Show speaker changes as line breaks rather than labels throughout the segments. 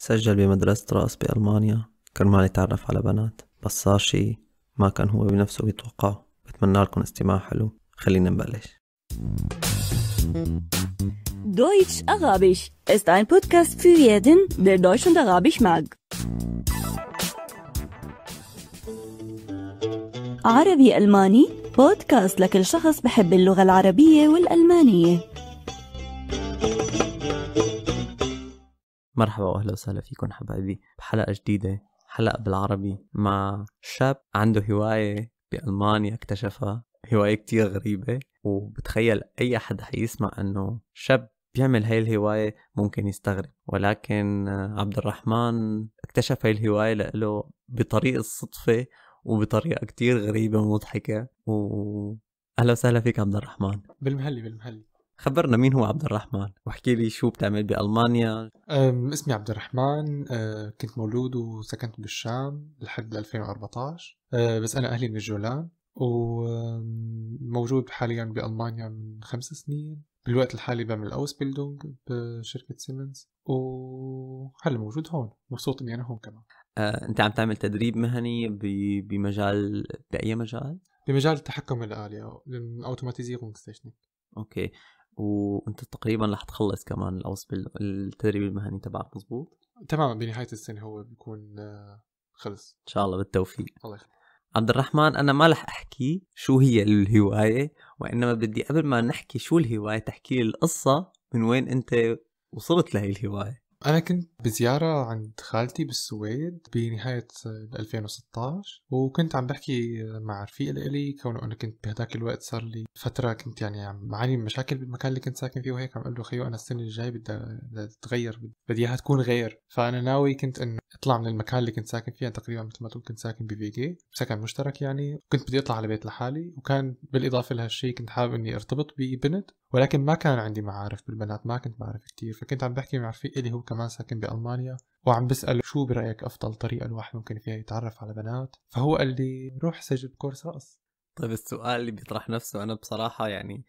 سجل بمدرسة رأس بألمانيا كرمال يتعرف على بنات بس صار شي ما كان هو بنفسه بيتوقعه بتمنى لكم استماع حلو خلينا نبلش
Deutsch Arabisch ist ein Podcast für jeden, der Deutsch und Arabisch mag. عربي ألماني بودكاست لكل شخص بحب اللغة العربية والألمانية
مرحبا واهلا وسهلا فيكم حبايبي بحلقه جديده حلقه بالعربي مع شاب عنده هوايه بالمانيا اكتشفها هوايه كتير غريبه وبتخيل اي حد حيسمع انه شاب بيعمل هاي الهواية ممكن يستغرب ولكن عبد الرحمن اكتشف هاي الهواية لإله بطريق الصدفة وبطريقة كتير غريبة ومضحكة و أهلا وسهلا فيك عبد الرحمن
بالمهلي بالمهلي
خبرنا مين هو عبد الرحمن واحكي لي شو بتعمل بألمانيا
اسمي عبد الرحمن أه، كنت مولود وسكنت بالشام لحد 2014 أه، بس أنا أهلي من الجولان وموجود حاليا بألمانيا من خمس سنين بالوقت الحالي بعمل أوس بيلدونج بشركة سيمنز وهلا موجود هون مبسوط إني أنا هون كمان
آه، أنت عم تعمل تدريب مهني ب... بمجال بأي مجال؟
بمجال التحكم الآلي أو أوتوماتيزيرونغ
اوكي وانت تقريبا راح تخلص كمان الاوس التدريب المهني تبعك مزبوط
تمام بنهايه السنه هو بيكون آه، خلص ان شاء الله بالتوفيق الله يخليك
عبد الرحمن انا ما رح احكي شو هي الهوايه وانما بدي قبل ما نحكي شو الهوايه تحكي لي القصه من وين انت وصلت لهي الهوايه
أنا كنت بزيارة عند خالتي بالسويد بنهاية 2016 وكنت عم بحكي مع رفيق لإلي كونه أنا كنت بهداك الوقت صار لي فترة كنت يعني عم بعاني من مشاكل بالمكان اللي كنت ساكن فيه وهيك عم أقول له خيو أنا السنة الجاية بدي تتغير بدي إياها تكون غير فأنا ناوي كنت إنه أطلع من المكان اللي كنت ساكن فيه تقريبا مثل ما تقول كنت ساكن بفيجي سكن مشترك يعني كنت بدي أطلع على بيت لحالي وكان بالإضافة لهالشيء كنت حابب إني أرتبط ببنت ولكن ما كان عندي معارف بالبنات ما كنت بعرف كثير فكنت عم بحكي مع رفيق إلي هو كمان ساكن بألمانيا وعم بسأله شو برأيك أفضل طريقة الواحد ممكن فيها يتعرف على بنات فهو قال لي روح سجل كورس رقص
طيب السؤال اللي بيطرح نفسه أنا بصراحة يعني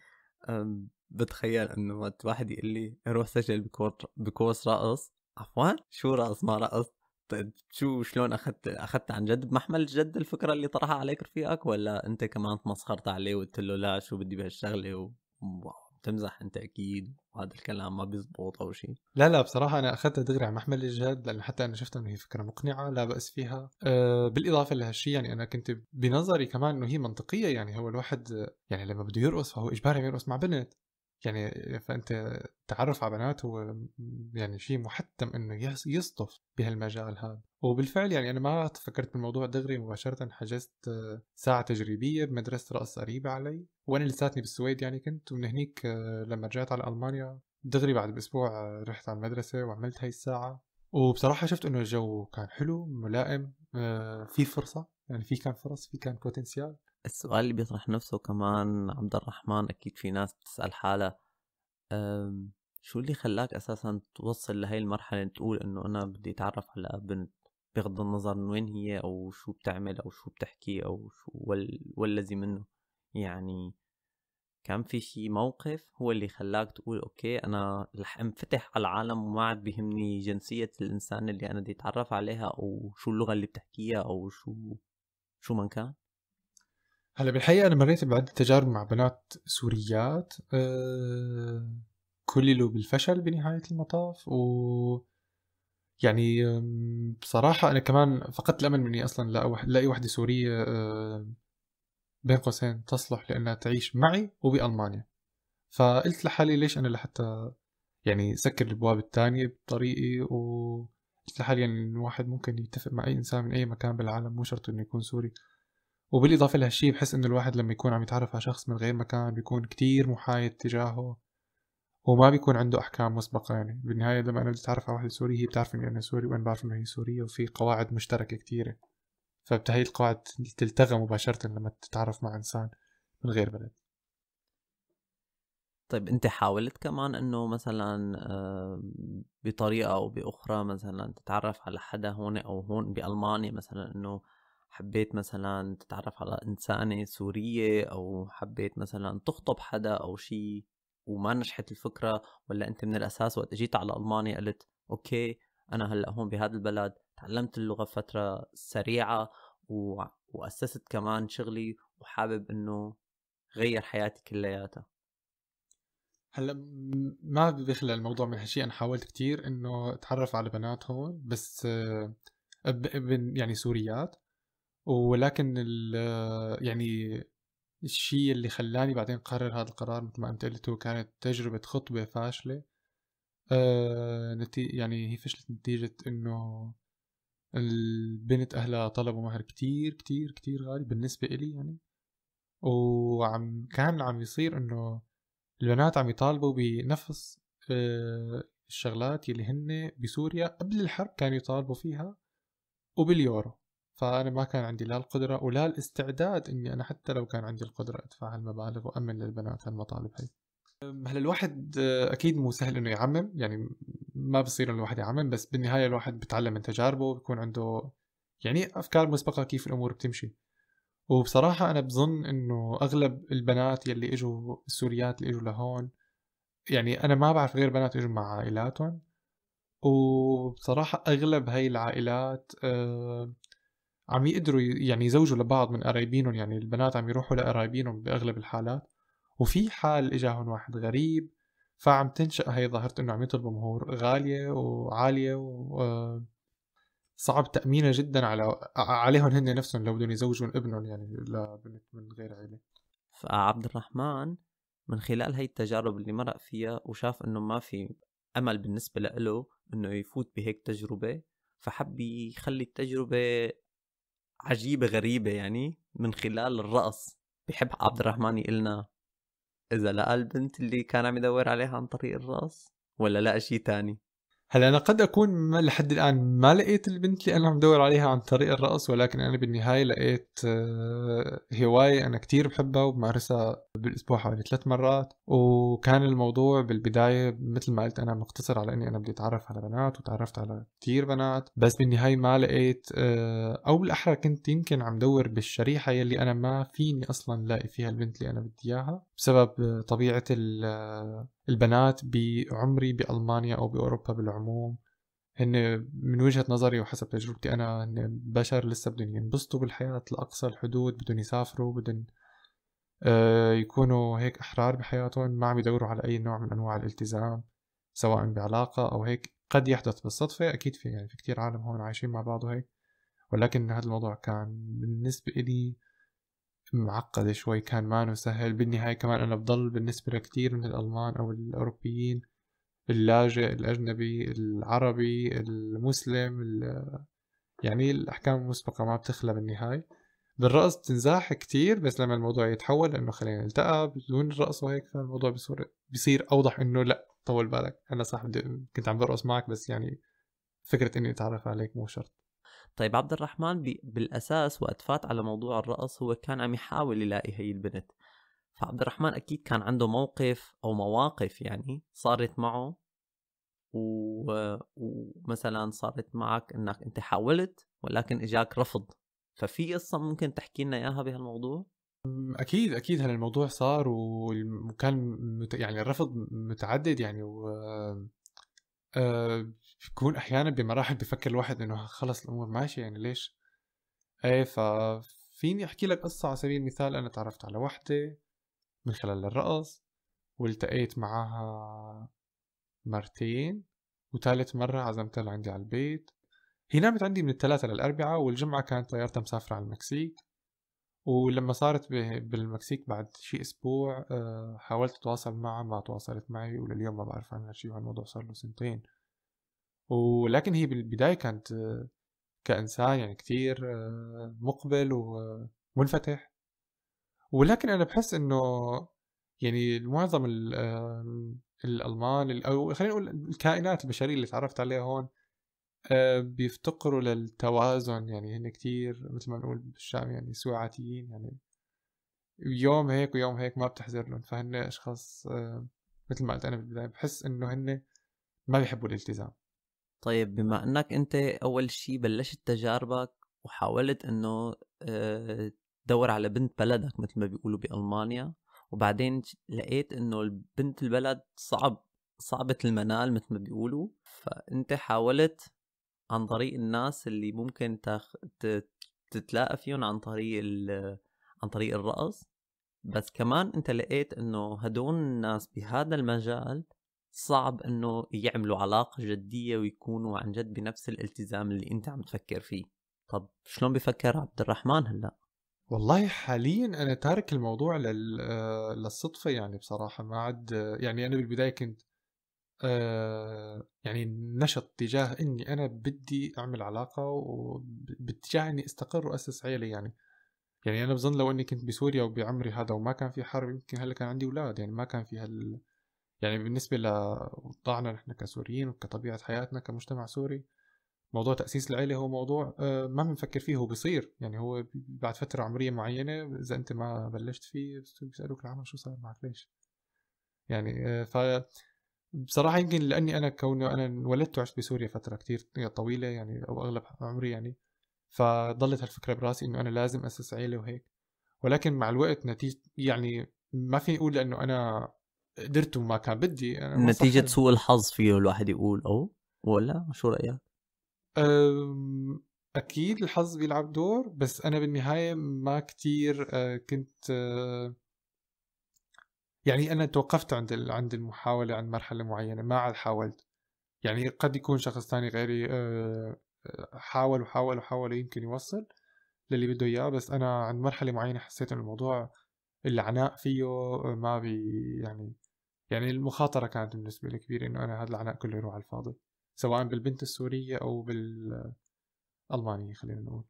بتخيل انه وقت واحد يقول لي روح سجل بكور بكورس رقص عفوا شو رقص ما رقص طيب شو شلون اخذت اخذت عن جد بمحمل جد الفكره اللي طرحها عليك رفيقك ولا انت كمان تمسخرت عليه وقلت له لا شو بدي بهالشغله و... تمزح انت اكيد وهذا الكلام ما بيزبط او شيء
لا لا بصراحه انا اخذتها دغري على محمل الجد لانه حتى انا شفت انه هي فكره مقنعه لا باس فيها أه بالاضافه لهالشيء يعني انا كنت بنظري كمان انه هي منطقيه يعني هو الواحد يعني لما بده يرقص فهو اجباري يرقص مع بنت يعني فانت التعرف على بنات هو يعني شيء محتم انه يصدف بهالمجال هذا وبالفعل يعني انا ما فكرت بالموضوع دغري مباشره حجزت ساعه تجريبيه بمدرسه راس قريبه علي وانا لساتني بالسويد يعني كنت ومن هنيك لما رجعت على المانيا دغري بعد باسبوع رحت على المدرسه وعملت هاي الساعه وبصراحه شفت انه الجو كان حلو ملائم آه، في فرصه يعني في كان فرص في كان بوتنسيال
السؤال اللي بيطرح نفسه كمان عبد الرحمن أكيد في ناس بتسأل حالها آمم، شو اللي خلاك أساسا توصل لهي المرحلة تقول إنه أنا بدي أتعرف على بنت بغض النظر من وين هي أو شو بتعمل أو شو بتحكي أو شو وال... والذي منه يعني كان في شي موقف هو اللي خلاك تقول اوكي انا رح انفتح على العالم وما عاد بيهمني جنسية الانسان اللي انا بدي اتعرف عليها او شو اللغة اللي بتحكيها او شو شو من كان
هلا بالحقيقه انا مريت بعدة تجارب مع بنات سوريات آه، كللوا بالفشل بنهايه المطاف و يعني بصراحة أنا كمان فقدت الأمل إني أصلا لاقي وحدة سورية آه، بين قوسين تصلح لأنها تعيش معي وبألمانيا فقلت لحالي ليش أنا لحتى يعني سكر البواب الثانية بطريقي و قلت لحالي يعني الواحد ممكن يتفق مع أي إنسان من أي مكان بالعالم مو شرط إنه يكون سوري وبالإضافة لهالشي بحس إنه الواحد لما يكون عم يتعرف على شخص من غير مكان بيكون كتير محايد تجاهه وما بيكون عنده أحكام مسبقة يعني بالنهاية لما أنا بدي أتعرف على واحدة سورية هي بتعرف إني أنا سوري وأنا بعرف إنه هي سورية وفي قواعد مشتركة كتيرة فبتهي القواعد تلتغى مباشرة لما تتعرف مع إنسان من غير بلد
طيب انت حاولت كمان انه مثلا آه، بطريقه او باخرى مثلا تتعرف على حدا هون او هون بالمانيا مثلا انه حبيت مثلا تتعرف على إنسانة سورية أو حبيت مثلا تخطب حدا أو شيء وما نجحت الفكرة ولا أنت من الأساس وقت أجيت على ألمانيا قلت أوكي أنا هلأ هون بهذا البلد تعلمت اللغة فترة سريعة و... وأسست كمان شغلي وحابب إنه غير حياتي كلياتها
هلا ما بيخلى الموضوع من هالشيء انا حاولت كتير انه اتعرف على بنات هون بس يعني سوريات ولكن آه، يعني الشيء اللي خلاني بعدين قرر هذا القرار مثل ما انت قلت هو كانت تجربة خطبة فاشلة آه نتي يعني هي فشلت نتيجة انه البنت اهلها طلبوا مهر كتير كتير كتير غالي بالنسبة الي يعني وعم كان عم يصير انه البنات عم يطالبوا بنفس آه الشغلات يلي هن بسوريا قبل الحرب كانوا يطالبوا فيها وباليورو فأنا ما كان عندي لا القدرة ولا الاستعداد إني أنا حتى لو كان عندي القدرة أدفع هالمبالغ وأمن للبنات هالمطالب هي هلا الواحد آه، أكيد مو سهل إنه يعمم يعني ما بصير إنه الواحد يعمم بس بالنهاية الواحد بتعلم من تجاربه وبكون عنده يعني أفكار مسبقة كيف الأمور بتمشي وبصراحة أنا بظن إنه أغلب البنات يلي إجوا السوريات اللي إجوا لهون يعني أنا ما بعرف غير بنات إجوا مع عائلاتهم وبصراحة أغلب هاي العائلات أه عم يقدروا يعني يزوجوا لبعض من قرايبينهم يعني البنات عم يروحوا لقرايبينهم باغلب الحالات وفي حال اجاهم واحد غريب فعم تنشأ هي ظاهرة انه عم يطلبوا مهور غالية وعالية و آه، صعب تأمينها جدا على عليهم هن نفسهم لو بدهم يزوجوا ابنهم يعني لبنت من غير عيلة فعبد الرحمن من خلال هي التجارب اللي
مرق فيها وشاف انه ما في امل بالنسبة له انه يفوت بهيك تجربة فحب يخلي التجربة عجيبه غريبه يعني من خلال الرقص بحب عبد الرحمن يقلنا اذا لقى البنت اللي كان عم يدور عليها عن طريق الرقص
ولا لقى شيء تاني هلا انا قد اكون لحد الان ما لقيت البنت اللي انا عم بدور عليها عن طريق الرقص ولكن انا بالنهايه لقيت آه، هوايه انا كتير بحبها وبمارسها بالاسبوع حوالي ثلاث مرات وكان الموضوع بالبدايه مثل ما قلت انا مقتصر على اني انا بدي اتعرف على بنات وتعرفت على كتير بنات بس بالنهايه ما لقيت آه، او بالاحرى كنت يمكن عم دور بالشريحه يلي انا ما فيني اصلا لاقي فيها البنت اللي انا بدي اياها بسبب طبيعه آه، البنات بعمري بالمانيا او باوروبا بالعموم هن من وجهه نظري وحسب تجربتي انا هن بشر لسه بدهم ينبسطوا بالحياه لاقصى الحدود بدهم يسافروا بدهم آه، يكونوا هيك احرار بحياتهم ما عم يدوروا على اي نوع من انواع الالتزام سواء بعلاقه او هيك قد يحدث بالصدفه اكيد في يعني في كتير عالم هون عايشين مع بعض وهيك ولكن هذا الموضوع كان بالنسبه لي معقدة شوي كان ما سهل بالنهاية كمان أنا بضل بالنسبة لكتير من الألمان أو الأوروبيين اللاجئ الأجنبي العربي المسلم يعني الأحكام المسبقة ما بتخلى بالنهاية بالرقص بتنزاح كتير بس لما الموضوع يتحول لأنه خلينا نلتقى بدون الرقص وهيك فالموضوع بصير بصير اوضح انه لا طول بالك انا صح كنت عم برقص معك بس يعني فكره اني اتعرف عليك مو شرط
طيب عبد الرحمن بالاساس وقت فات على موضوع الرقص هو كان عم يحاول يلاقي هي البنت فعبد الرحمن اكيد كان عنده موقف او مواقف يعني صارت معه و... ومثلا صارت معك انك انت حاولت ولكن اجاك رفض ففي قصه ممكن تحكي لنا اياها بهالموضوع
اكيد اكيد هذا الموضوع صار وكان مت... يعني الرفض متعدد يعني و آه، آه، بكون احيانا بمراحل بفكر الواحد انه خلص الامور ماشيه يعني ليش ايه ففيني احكي لك قصه على سبيل المثال انا تعرفت على وحده من خلال الرقص والتقيت معها مرتين وثالث مرة عزمتها لعندي على البيت هي نامت عندي من الثلاثة للأربعة والجمعة كانت طيارتها مسافرة على المكسيك ولما صارت بالمكسيك بعد شي أسبوع آه، حاولت أتواصل معها ما تواصلت معي ولليوم ما بعرف عنها شي وهالموضوع صار له سنتين ولكن هي بالبداية كانت كإنسان يعني كتير آه، مقبل ومنفتح ولكن أنا بحس إنه يعني معظم آه، الألمان أو خلينا نقول الكائنات البشرية اللي تعرفت عليها هون آه، بيفتقروا للتوازن يعني هن كتير مثل ما نقول بالشام يعني سوعاتيين يعني يوم هيك ويوم هيك ما بتحزر لهم فهن أشخاص مثل ما قلت أنا بالبداية بحس إنه هن ما بيحبوا الالتزام
طيب بما انك انت اول شيء بلشت تجاربك وحاولت انه آه، تدور على بنت بلدك مثل ما بيقولوا بالمانيا وبعدين لقيت انه بنت البلد صعب صعبة المنال مثل ما بيقولوا فانت حاولت عن طريق الناس اللي ممكن تخ... تتلاقى فيهم عن طريق ال... عن طريق الرقص بس كمان انت لقيت انه هدول الناس بهذا المجال صعب انه يعملوا علاقة جدية ويكونوا عن جد بنفس الالتزام اللي انت عم تفكر فيه طب شلون بفكر عبد الرحمن هلا والله
حاليا انا تارك الموضوع آه، للصدفة يعني بصراحة ما عاد يعني انا بالبداية كنت آه، يعني نشط تجاه اني انا بدي اعمل علاقة باتجاه اني استقر واسس عيلة يعني يعني انا بظن لو اني كنت بسوريا وبعمري هذا وما كان في حرب يمكن هلا كان عندي اولاد يعني ما كان في هال يعني بالنسبة لوضعنا نحن كسوريين وكطبيعة حياتنا كمجتمع سوري موضوع تأسيس العيلة هو موضوع آه، ما بنفكر فيه هو بيصير يعني هو بعد فترة عمرية معينة إذا أنت ما بلشت فيه بيسألوك العمل شو صار معك ليش يعني آه، ف بصراحة يمكن لأني أنا كوني أنا انولدت وعشت بسوريا فترة كتير طويلة يعني أو أغلب عمري يعني فضلت هالفكرة براسي إنه أنا لازم أسس عيلة وهيك ولكن مع الوقت نتيجة يعني ما في أقول لأنه أنا قدرت ما كان بدي أنا نتيجة سوء
الحظ فيه الواحد يقول أو ولا شو رأيك؟
أكيد الحظ بيلعب دور بس أنا بالنهاية ما كتير آه، كنت آه، يعني أنا توقفت عند عند المحاولة عند مرحلة معينة ما عاد حاولت يعني قد يكون شخص ثاني غيري آه، حاول وحاول وحاول يمكن يوصل للي بده اياه بس انا عند مرحله معينه حسيت ان الموضوع العناء فيه ما بي يعني يعني المخاطرة كانت بالنسبة لي كبيرة إنه أنا هذا العناء كله يروح على الفاضي سواء بالبنت السورية أو بالألمانية خلينا نقول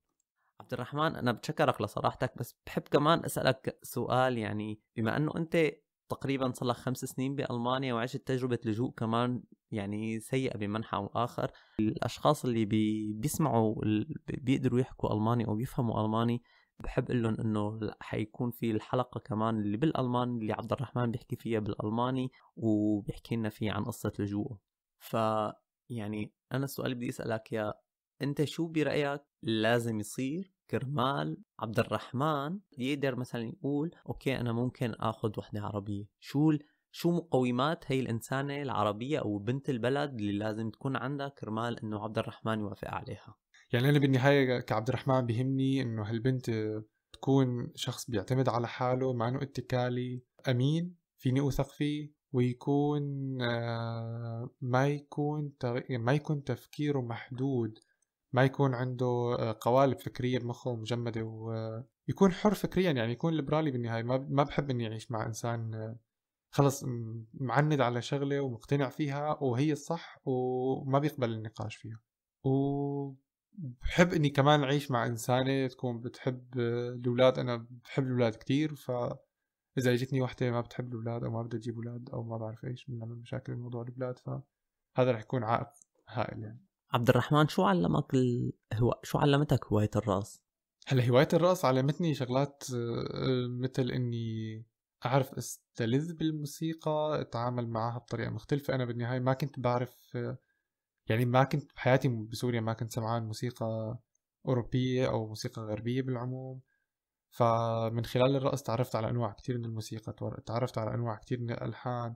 عبد الرحمن أنا بتشكرك لصراحتك بس بحب كمان أسألك سؤال يعني بما أنه أنت تقريبا صار لك خمس سنين بألمانيا وعشت تجربة لجوء كمان يعني سيئة بمنحى أو آخر الأشخاص اللي بي بيسمعوا بيقدروا يحكوا ألماني أو بيفهموا ألماني بحب اقول لهم انه حيكون في الحلقه كمان اللي بالالمان اللي عبد الرحمن بيحكي فيها بالالماني وبيحكي لنا فيه عن قصه لجوءه ف يعني انا السؤال بدي اسالك يا انت شو برايك لازم يصير كرمال عبد الرحمن يقدر مثلا يقول اوكي انا ممكن اخذ وحده عربيه شو شو مقومات هي الانسانه العربيه او بنت البلد اللي لازم تكون عندها كرمال انه عبد الرحمن يوافق
عليها يعني انا بالنهايه كعبد الرحمن بهمني انه هالبنت تكون شخص بيعتمد على حاله مع انه اتكالي امين فيني اوثق فيه ويكون آه، ما يكون يعني ما يكون تفكيره محدود ما يكون عنده آه، قوالب فكرية بمخه مجمدة ويكون حر فكريا يعني يكون ليبرالي بالنهاية ما بحب إني أعيش مع إنسان آه، خلص معند على شغلة ومقتنع فيها وهي الصح وما بيقبل النقاش فيها و بحب اني كمان اعيش مع انسانه تكون بتحب الاولاد انا بحب الاولاد كثير ف اذا اجتني وحده ما بتحب الاولاد او ما بدها تجيب اولاد او ما بعرف ايش من مشاكل موضوع الاولاد فهذا رح يكون عائق هائل يعني عبد الرحمن شو علمك هو... شو علمتك هوايه الراس؟ هلا هوايه الراس علمتني شغلات مثل اني اعرف استلذ بالموسيقى اتعامل معها بطريقه مختلفه انا بالنهايه ما كنت بعرف يعني ما كنت بحياتي بسوريا ما كنت سمعان موسيقى أوروبية أو موسيقى غربية بالعموم فمن خلال الرقص تعرفت على أنواع كتير من الموسيقى تعرفت على أنواع كتير من الألحان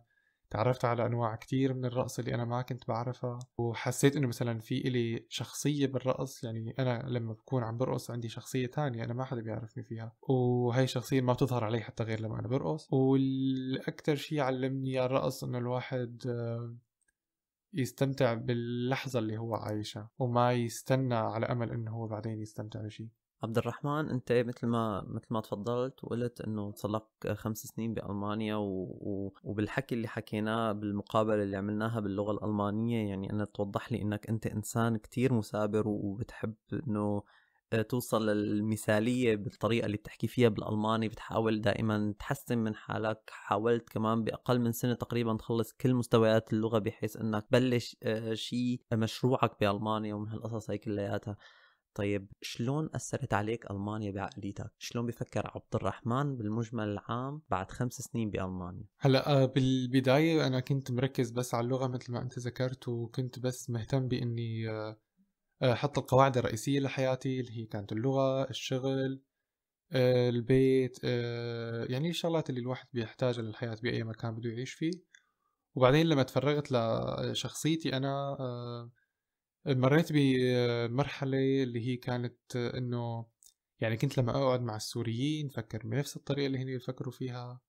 تعرفت على أنواع كتير من الرقص اللي أنا ما كنت بعرفها وحسيت أنه مثلا في إلي شخصية بالرقص يعني أنا لما بكون عم برقص عندي شخصية تانية أنا ما حدا بيعرفني فيها وهي الشخصية ما بتظهر علي حتى غير لما أنا برقص والأكتر شي علمني الرقص أنه الواحد آه، يستمتع باللحظة اللي هو عايشها وما يستنى على أمل إنه هو بعدين يستمتع بشيء
عبد الرحمن انت مثل ما مثل ما تفضلت وقلت انه صار خمس سنين بالمانيا و... و... وبالحكي اللي حكيناه بالمقابله اللي عملناها باللغه الالمانيه يعني انا توضح لي انك انت انسان كتير مثابر وبتحب انه توصل للمثاليه بالطريقه اللي بتحكي فيها بالالماني بتحاول دائما تحسن من حالك حاولت كمان باقل من سنه تقريبا تخلص كل مستويات اللغه بحيث انك تبلش آه، شيء آه، مشروعك بالمانيا ومن هالقصص هي كلياتها طيب شلون أثرت عليك ألمانيا بعقليتك؟ شلون بفكر عبد الرحمن بالمجمل العام بعد خمس سنين بألمانيا؟
هلا آه، بالبداية أنا كنت مركز بس على اللغة مثل ما أنت ذكرت وكنت بس مهتم بإني حط القواعد الرئيسية لحياتي اللي هي كانت اللغة الشغل البيت يعني الشغلات اللي الواحد بيحتاجها للحياة بأي مكان بده يعيش فيه وبعدين لما تفرغت لشخصيتي أنا مريت بمرحلة اللي هي كانت إنه يعني كنت لما أقعد مع السوريين فكر بنفس الطريقة اللي هن بيفكروا فيها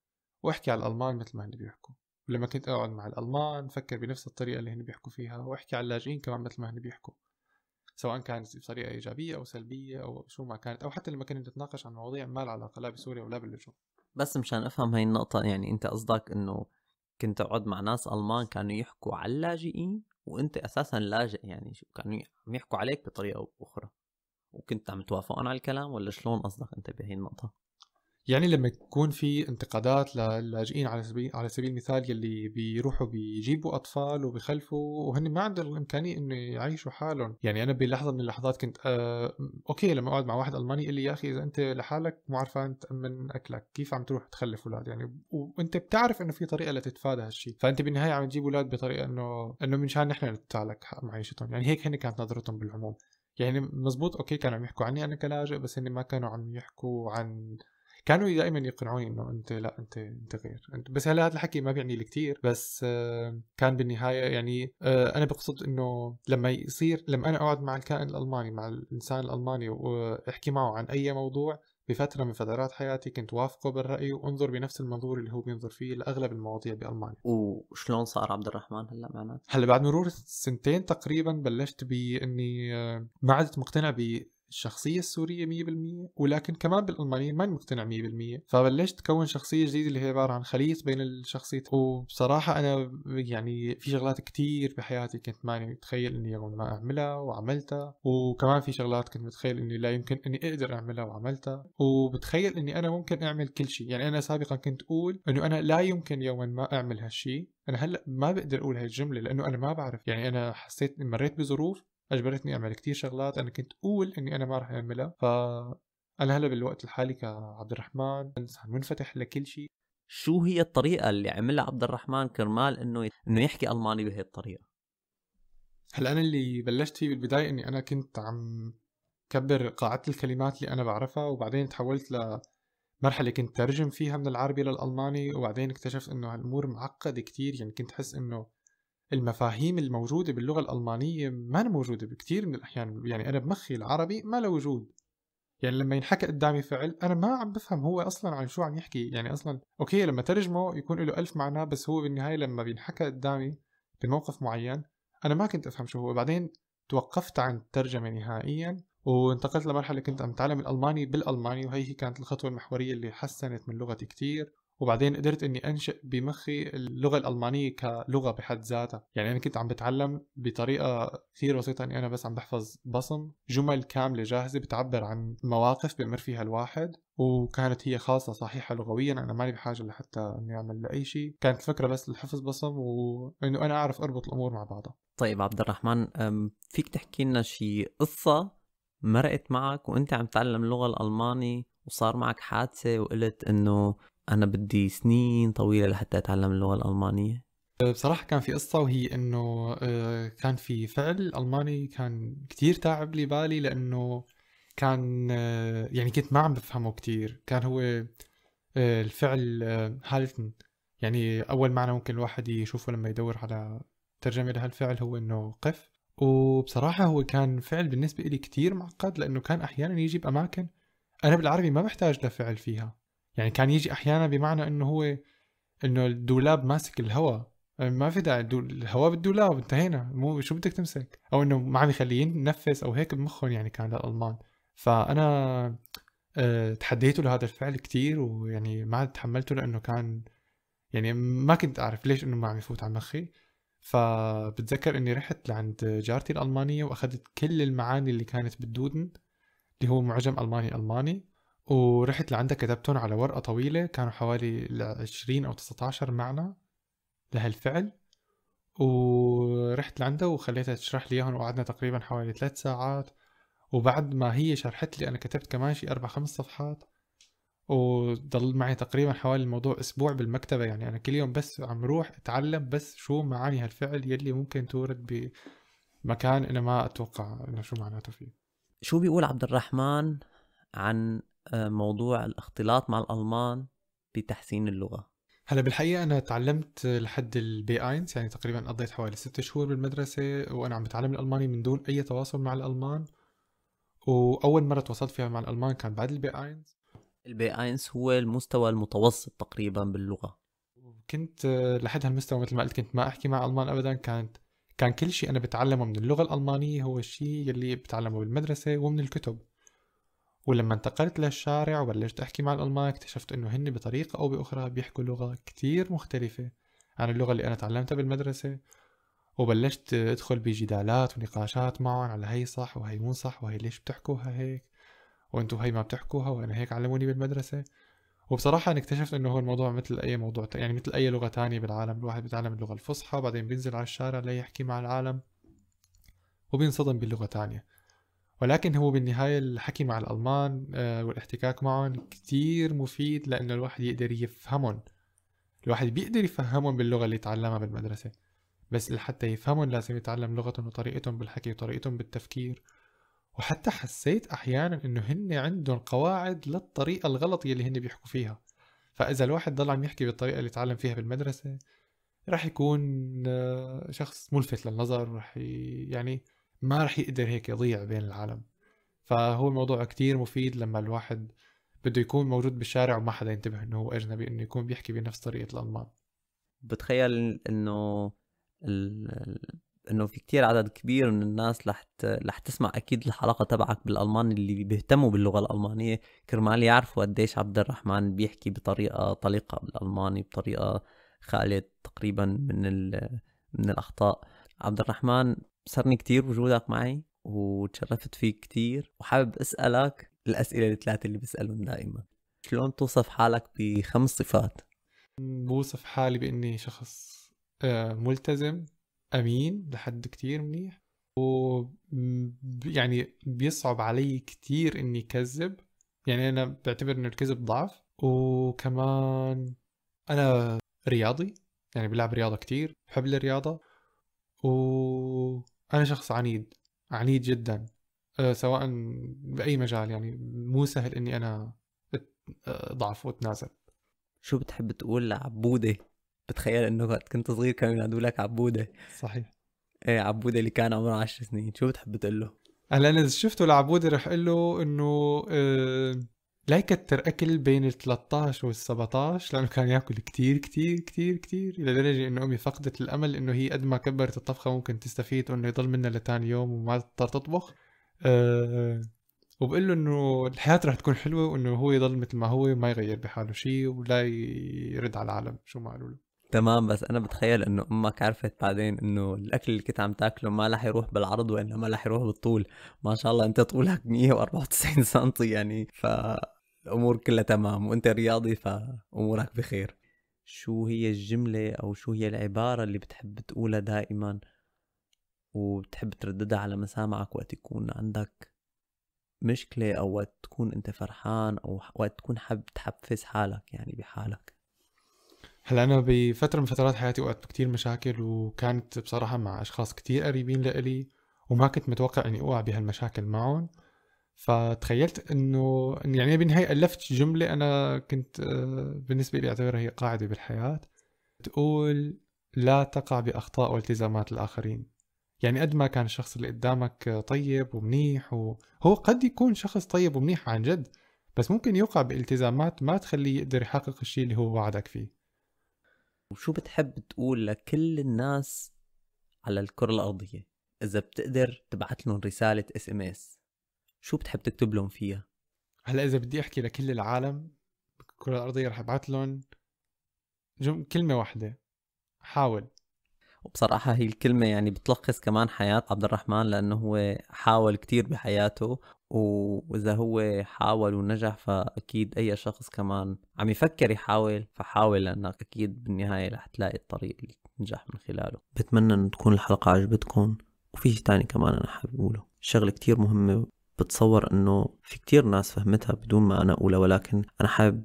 وأحكي على الألمان مثل ما هن بيحكوا ولما كنت أقعد مع الألمان فكر بنفس الطريقة اللي هن بيحكوا فيها وأحكي على اللاجئين كمان مثل ما هن بيحكوا سواء كانت بطريقه ايجابيه او سلبيه او شو ما كانت او حتى لما كنا نتناقش عن مواضيع ما لها علاقه لا بسوريا ولا باللجوء
بس مشان افهم هاي النقطه يعني انت قصدك انه كنت اقعد مع ناس المان كانوا يحكوا على اللاجئين وانت اساسا لاجئ يعني شو كانوا عم يحكوا عليك
بطريقه او اخرى وكنت عم توافقون على الكلام ولا شلون قصدك انت بهي النقطه يعني لما يكون في انتقادات للاجئين على سبيل على سبيل المثال يلي بيروحوا بيجيبوا اطفال وبيخلفوا وهن ما عندهم الامكانيه انه يعيشوا حالهم، يعني انا بلحظه من اللحظات كنت آه اوكي لما اقعد مع واحد الماني يقول لي يا اخي اذا انت لحالك مو عرفان تامن اكلك، كيف عم تروح تخلف اولاد يعني وانت بتعرف انه في طريقه لتتفادى هالشيء، فانت بالنهايه عم تجيب اولاد بطريقه انه انه مشان نحن ندفع لك معيشتهم، يعني هيك هن كانت نظرتهم بالعموم. يعني مزبوط اوكي كانوا عم يحكوا عني انا كلاجئ بس هن ما كانوا عم يحكوا عن كانوا دائما يقنعوني انه انت لا انت انت غير انت بس هلا هذا الحكي ما بيعني لي كثير بس آه، كان بالنهايه يعني آه، انا بقصد انه لما يصير لما انا اقعد مع الكائن الالماني مع الانسان الالماني واحكي معه عن اي موضوع بفترة من فترات حياتي كنت وافقه بالرأي وانظر بنفس المنظور اللي هو بينظر فيه لأغلب المواضيع بألمانيا
وشلون صار عبد الرحمن هلا معناته؟
هلا بعد مرور سنتين تقريبا بلشت بإني آه، ما عدت مقتنع ب الشخصيه السوريه 100% ولكن كمان بالالمانيه ماني مقتنع 100% فبلشت كون شخصيه جديده اللي هي عباره عن خليط بين الشخصيتين وبصراحه انا يعني في شغلات كتير بحياتي كنت ماني متخيل اني ما اعملها وعملتها وكمان في شغلات كنت متخيل اني لا يمكن اني اقدر اعملها وعملتها وبتخيل اني انا ممكن اعمل كل شيء يعني انا سابقا كنت اقول انه انا لا يمكن يوما ما اعمل هالشيء انا هلا ما بقدر اقول هاي الجمله لانه انا ما بعرف يعني انا حسيت مريت بظروف اجبرتني اعمل كتير شغلات انا كنت اقول اني انا ما راح اعملها ف انا هلا بالوقت الحالي كعبد الرحمن منفتح لكل شيء
شو هي الطريقه اللي عملها عبد الرحمن كرمال انه انه يحكي الماني بهي الطريقه
هلا انا اللي بلشت فيه بالبدايه اني انا كنت عم كبر قاعده الكلمات اللي انا بعرفها وبعدين تحولت ل مرحلة كنت ترجم فيها من العربي للألماني وبعدين اكتشفت إنه هالأمور معقدة كتير يعني كنت أحس إنه المفاهيم الموجودة باللغة الألمانية ما موجودة بكثير من الأحيان يعني أنا بمخي العربي ما له وجود يعني لما ينحكى قدامي فعل أنا ما عم بفهم هو أصلا عن شو عم يحكي يعني أصلا أوكي لما ترجمه يكون له ألف معنى بس هو بالنهاية لما بينحكى قدامي بموقف معين أنا ما كنت أفهم شو هو بعدين توقفت عن الترجمة نهائيا وانتقلت لمرحلة كنت عم أتعلم الألماني بالألماني وهي هي كانت الخطوة المحورية اللي حسنت من لغتي كتير وبعدين قدرت اني انشئ بمخي اللغه الالمانيه كلغه بحد ذاتها يعني انا كنت عم بتعلم بطريقه كثير بسيطه اني انا بس عم بحفظ بصم جمل كامله جاهزه بتعبر عن مواقف بمر فيها الواحد وكانت هي خاصة صحيحة لغويا أنا ماني بحاجة لحتى إني أعمل لأي شيء كانت فكرة بس لحفظ بصم وإنه أنا أعرف أربط الأمور مع بعضها
طيب عبد الرحمن فيك تحكي لنا شيء قصة مرقت معك وانت عم تتعلم اللغة الالماني وصار معك حادثة وقلت انه انا بدي سنين طويله لحتى اتعلم اللغه الالمانيه
أه، بصراحة كان في قصة وهي انه أه، كان في فعل الماني كان كتير تعب لي بالي لانه كان أه، يعني كنت ما عم بفهمه كتير كان هو الفعل هالتن يعني اول معنى ممكن الواحد يشوفه لما يدور على ترجمة لهالفعل هو انه قف وبصراحة هو كان فعل بالنسبة لي كتير معقد لأنه كان أحيانا يجي بأماكن أنا بالعربي ما بحتاج لفعل فيها يعني كان يجي احيانا بمعنى انه هو انه الدولاب ماسك الهواء ما في داعي الهواء بالدولاب انتهينا مو شو بدك تمسك او انه ما عم يخليه ينفس او هيك بمخهم يعني كان الالمان فانا آه، تحديته لهذا الفعل كتير ويعني ما تحملته لانه كان يعني ما كنت اعرف ليش انه ما عم يفوت على مخي فبتذكر اني رحت لعند جارتي الالمانيه واخذت كل المعاني اللي كانت بالدودن اللي هو معجم الماني الماني ورحت لعندها كتبتهم على ورقة طويلة كانوا حوالي 20 أو 19 معنى لهالفعل ورحت لعندها وخليتها تشرح لي اياهم وقعدنا تقريبا حوالي ثلاث ساعات وبعد ما هي شرحت لي انا كتبت كمان شي اربع خمس صفحات وضل معي تقريبا حوالي الموضوع اسبوع بالمكتبة يعني انا كل يوم بس عم روح اتعلم بس شو معاني هالفعل يلي ممكن تورد بمكان انا ما اتوقع انه شو معناته فيه
شو بيقول عبد الرحمن عن آه، موضوع الاختلاط مع الألمان بتحسين اللغة
هلا بالحقيقة أنا تعلمت لحد البي اينس يعني تقريبا قضيت حوالي ست شهور بالمدرسة وأنا عم بتعلم الألماني من دون أي تواصل مع الألمان وأول مرة تواصلت فيها مع الألمان كان بعد البي اينس البي اينس
هو المستوى المتوسط تقريبا باللغة
كنت آه، لحد هالمستوى مثل ما قلت كنت ما أحكي مع ألمان أبدا كانت كان كل شيء أنا بتعلمه من اللغة الألمانية هو الشيء اللي بتعلمه بالمدرسة ومن الكتب ولما انتقلت للشارع وبلشت أحكي مع الألمان اكتشفت إنه هن بطريقة أو بأخرى بيحكوا لغة كتير مختلفة عن اللغة اللي أنا تعلمتها بالمدرسة وبلشت أدخل بجدالات ونقاشات معهم على هي صح وهي مو صح وهي ليش بتحكوها هيك وانتو هي ما بتحكوها وأنا هيك علموني بالمدرسة وبصراحة أنا اكتشفت إنه هو الموضوع مثل أي موضوع يعني مثل أي لغة تانية بالعالم الواحد بيتعلم اللغة الفصحى وبعدين بينزل على الشارع ليحكي مع العالم وبينصدم بلغة تانية ولكن هو بالنهاية الحكي مع الألمان آه، والاحتكاك معهم كتير مفيد لأنه الواحد يقدر يفهمهم الواحد بيقدر يفهمهم باللغة اللي تعلمها بالمدرسة بس لحتى يفهمهم لازم يتعلم لغتهم وطريقتهم بالحكي وطريقتهم بالتفكير وحتى حسيت أحيانا إنه هن عندهم قواعد للطريقة الغلط اللي هن بيحكوا فيها فإذا الواحد ضل عم يحكي بالطريقة اللي تعلم فيها بالمدرسة راح يكون آه، شخص ملفت للنظر راح يعني ما راح يقدر هيك يضيع بين العالم فهو الموضوع كتير مفيد لما الواحد بده يكون موجود بالشارع وما حدا ينتبه انه هو اجنبي انه يكون بيحكي بنفس طريقه الالمان
بتخيل انه ال... انه في كتير عدد كبير من الناس رح رح تسمع اكيد الحلقه تبعك بالالمان اللي بيهتموا باللغه الالمانيه كرمال يعرفوا قديش عبد الرحمن بيحكي بطريقه طليقه بالالماني بطريقه خاليه تقريبا من ال... من الاخطاء عبد الرحمن صرني كتير وجودك معي وتشرفت فيك كتير وحابب اسألك الأسئلة الثلاثة اللي بسألهم دائما شلون توصف حالك بخمس صفات؟
بوصف حالي بإني شخص آه، ملتزم أمين لحد كتير منيح و يعني بيصعب علي كتير إني كذب يعني أنا بعتبر إنه الكذب ضعف وكمان أنا رياضي يعني بلعب رياضة كتير بحب الرياضة و انا شخص عنيد عنيد جدا آه، سواء باي مجال يعني مو سهل اني انا آه، ضعف واتنازل شو بتحب تقول لعبوده بتخيل انه وقت كنت صغير كانوا ينادوا
لك عبوده صحيح ايه عبوده اللي كان عمره 10 سنين شو بتحب تقول له
هلا انا اذا شفته لعبوده رح اقول له انه آه، لا يكتر اكل بين ال 13 وال 17 لانه كان ياكل كتير كتير كتير كتير الى درجه انه امي فقدت الامل انه هي قد ما كبرت الطبخه ممكن تستفيد وانه يضل منها لتاني يوم وما تضطر تطبخ أه وبقول له انه الحياه رح تكون حلوه وانه هو يضل مثل ما هو ما يغير بحاله شيء ولا يرد على العالم شو ما قالوا له
تمام بس انا بتخيل انه امك عرفت بعدين انه الاكل اللي كنت عم تاكله ما رح يروح بالعرض وانما رح يروح بالطول ما شاء الله انت طولك 194 سم يعني ف الامور كلها تمام وانت رياضي فامورك بخير شو هي الجمله او شو هي العباره اللي بتحب تقولها دائما وبتحب ترددها على مسامعك وقت يكون عندك مشكلة أو وقت تكون أنت فرحان أو وقت تكون حابب تحفز حالك
يعني بحالك هلا أنا بفترة من فترات حياتي وقعت بكتير مشاكل وكانت بصراحة مع أشخاص كتير قريبين لإلي وما كنت متوقع إني أوقع بهالمشاكل معهم فتخيلت انه يعني بالنهايه الفت جمله انا كنت آه، بالنسبه لي اعتبرها هي قاعده بالحياه تقول لا تقع باخطاء والتزامات الاخرين يعني قد ما كان الشخص اللي قدامك طيب ومنيح وهو قد يكون شخص طيب ومنيح عن جد بس ممكن يوقع بالتزامات ما تخليه يقدر يحقق الشيء اللي هو وعدك فيه وشو بتحب تقول لكل
الناس على الكرة الأرضية إذا بتقدر تبعت لهم رسالة اس ام اس شو بتحب تكتب لهم فيها؟
هلا اذا بدي احكي لكل العالم الكره الارضيه رح ابعث لهم جم... كلمه واحده حاول
وبصراحة هي الكلمة يعني بتلخص كمان حياة عبد الرحمن لأنه هو حاول كتير بحياته وإذا هو حاول ونجح فأكيد أي شخص كمان عم يفكر يحاول فحاول لأنك أكيد بالنهاية رح تلاقي الطريق اللي تنجح من خلاله بتمنى أن تكون الحلقة عجبتكم وفي شيء تاني كمان أنا حابب أقوله شغلة كتير مهمة بتصور انه في كتير ناس فهمتها بدون ما انا اقولها ولكن انا حابب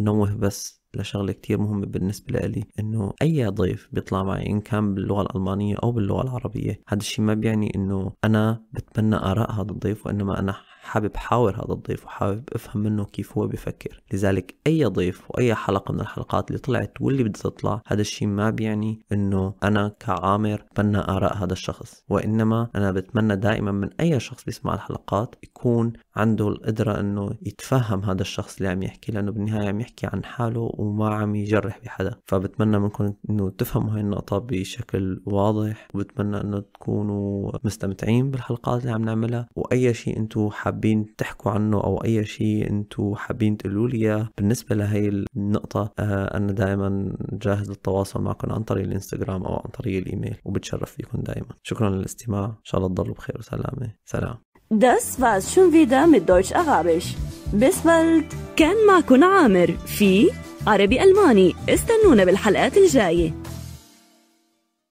نوه بس لشغلة كتير مهمة بالنسبة لي إنه أي ضيف بيطلع معي إن كان باللغة الألمانية أو باللغة العربية هذا الشيء ما بيعني إنه أنا بتبنى آراء هذا الضيف وإنما أنا حابب حاور هذا الضيف وحابب افهم منه كيف هو بفكر لذلك اي ضيف واي حلقه من الحلقات اللي طلعت واللي بدها تطلع هذا الشيء ما بيعني انه انا كعامر بنا اراء هذا الشخص وانما انا بتمنى دائما من اي شخص بيسمع الحلقات يكون عنده القدره انه يتفهم هذا الشخص اللي عم يحكي لانه بالنهايه عم يحكي عن حاله وما عم يجرح بحدا فبتمنى منكم انه تفهموا هاي النقطه بشكل واضح وبتمنى انه تكونوا مستمتعين بالحلقات اللي عم نعملها واي شيء انتم حابين تحكوا عنه أو أي شيء أنتم حابين تقولوا لي بالنسبة لهي النقطة آه، أنا دائما جاهز للتواصل معكم عن طريق الإنستغرام أو عن طريق الإيميل وبتشرف فيكم دائما شكرا للاستماع إن شاء الله تضلوا بخير وسلامة سلام
Das war's schon wieder mit Deutsch Arabisch. Bis bald. كان معكم عامر في عربي ألماني استنونا بالحلقات الجاية